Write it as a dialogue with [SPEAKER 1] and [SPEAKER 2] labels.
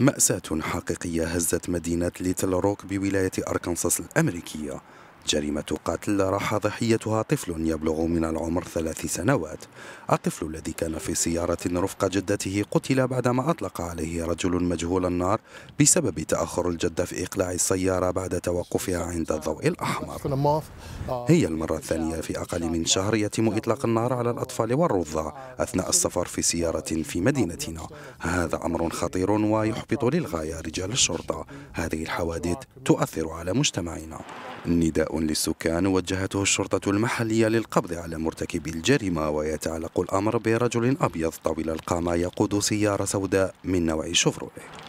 [SPEAKER 1] مأساة حقيقية هزت مدينة ليتل روك بولاية أركنساس الأمريكية جريمة قتل راح ضحيتها طفل يبلغ من العمر ثلاث سنوات الطفل الذي كان في سيارة رفق جدته قتل بعدما أطلق عليه رجل مجهول النار بسبب تأخر الجدة في إقلاع السيارة بعد توقفها عند الضوء الأحمر هي المرة الثانية في أقل من شهر يتم إطلاق النار على الأطفال والرضع أثناء السفر في سيارة في مدينتنا هذا أمر خطير ويحبط للغاية رجال الشرطة هذه الحوادث تؤثر على مجتمعنا نداء للسكان وجهته الشرطة المحلية للقبض على مرتكبي الجريمة
[SPEAKER 2] ويتعلق الأمر برجل أبيض طويل القامة يقود سيارة سوداء من نوع شفروله